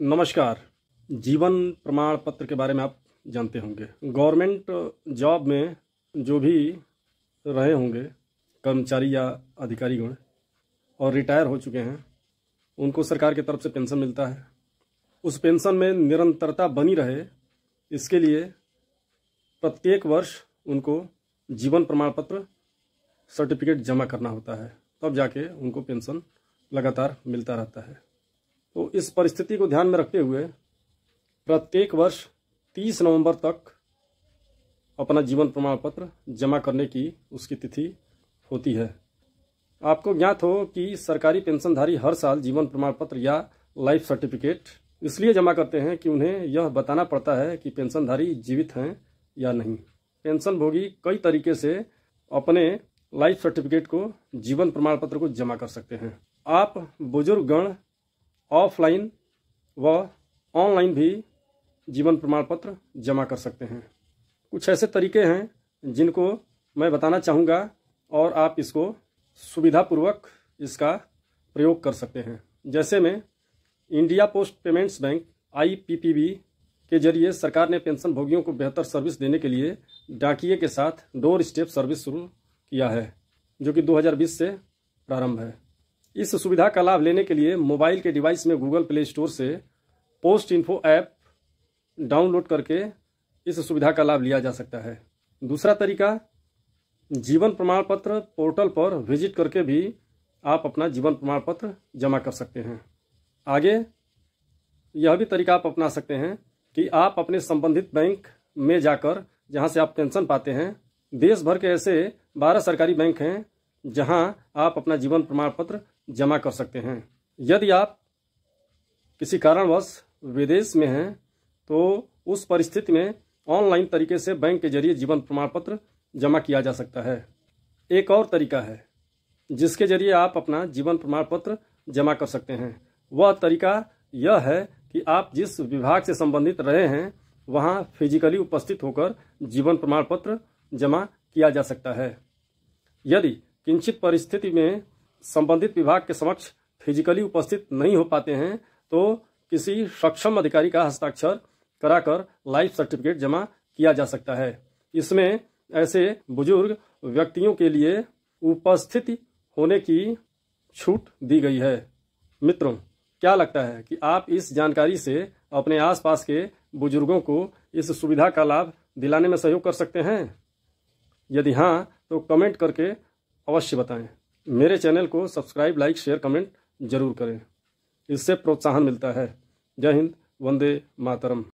नमस्कार जीवन प्रमाण पत्र के बारे में आप जानते होंगे गवर्नमेंट जॉब में जो भी रहे होंगे कर्मचारी या अधिकारी गण और रिटायर हो चुके हैं उनको सरकार की तरफ से पेंशन मिलता है उस पेंशन में निरंतरता बनी रहे इसके लिए प्रत्येक वर्ष उनको जीवन प्रमाण पत्र सर्टिफिकेट जमा करना होता है तब जाके उनको पेंशन लगातार मिलता रहता है तो इस परिस्थिति को ध्यान में रखते हुए प्रत्येक वर्ष 30 नवंबर तक अपना जीवन प्रमाण पत्र जमा करने की उसकी तिथि होती है आपको ज्ञात हो कि सरकारी पेंशनधारी हर साल जीवन प्रमाण पत्र या लाइफ सर्टिफिकेट इसलिए जमा करते हैं कि उन्हें यह बताना पड़ता है कि पेंशनधारी जीवित हैं या नहीं पेंशनभोगी कई तरीके से अपने लाइफ सर्टिफिकेट को जीवन प्रमाण पत्र को जमा कर सकते हैं आप बुजुर्गगण ऑफलाइन व ऑनलाइन भी जीवन प्रमाण पत्र जमा कर सकते हैं कुछ ऐसे तरीके हैं जिनको मैं बताना चाहूँगा और आप इसको सुविधापूर्वक इसका प्रयोग कर सकते हैं जैसे में India Post Payments Bank IPPB के जरिए सरकार ने पेंशन भोगियों को बेहतर सर्विस देने के लिए डाकिए के साथ डोर स्टेप सर्विस शुरू किया है जो कि 2020 से प्रारंभ है इस सुविधा का लाभ लेने के लिए मोबाइल के डिवाइस में गूगल प्ले स्टोर से पोस्ट इन्फो ऐप डाउनलोड करके इस सुविधा का लाभ लिया जा सकता है दूसरा तरीका जीवन प्रमाण पत्र पोर्टल पर विजिट करके भी आप अपना जीवन प्रमाण पत्र जमा कर सकते हैं आगे यह भी तरीका आप अपना सकते हैं कि आप अपने संबंधित बैंक में जाकर जहां से आप पेंशन पाते हैं देश भर के ऐसे बारह सरकारी बैंक हैं जहां आप अपना जीवन प्रमाण पत्र जमा कर सकते हैं यदि आप किसी कारणवश विदेश में हैं तो उस परिस्थिति में ऑनलाइन तरीके से बैंक के जरिए जीवन प्रमाण पत्र जमा किया जा सकता है एक और तरीका है जिसके जरिए आप अपना जीवन प्रमाण पत्र जमा कर सकते हैं वह तरीका यह है कि आप जिस विभाग से संबंधित रहे हैं वहां फिजिकली उपस्थित होकर जीवन प्रमाण पत्र जमा किया जा सकता है यदि किंचित परिस्थिति में संबंधित विभाग के समक्ष फिजिकली उपस्थित नहीं हो पाते हैं तो किसी सक्षम अधिकारी का हस्ताक्षर कराकर लाइफ सर्टिफिकेट जमा किया जा सकता है इसमें ऐसे बुजुर्ग व्यक्तियों के लिए उपस्थित होने की छूट दी गई है मित्रों क्या लगता है कि आप इस जानकारी से अपने आसपास के बुजुर्गों को इस सुविधा का लाभ दिलाने में सहयोग कर सकते हैं यदि हाँ तो कमेंट करके अवश्य बताएं मेरे चैनल को सब्सक्राइब लाइक शेयर कमेंट जरूर करें इससे प्रोत्साहन मिलता है जय हिंद वंदे मातरम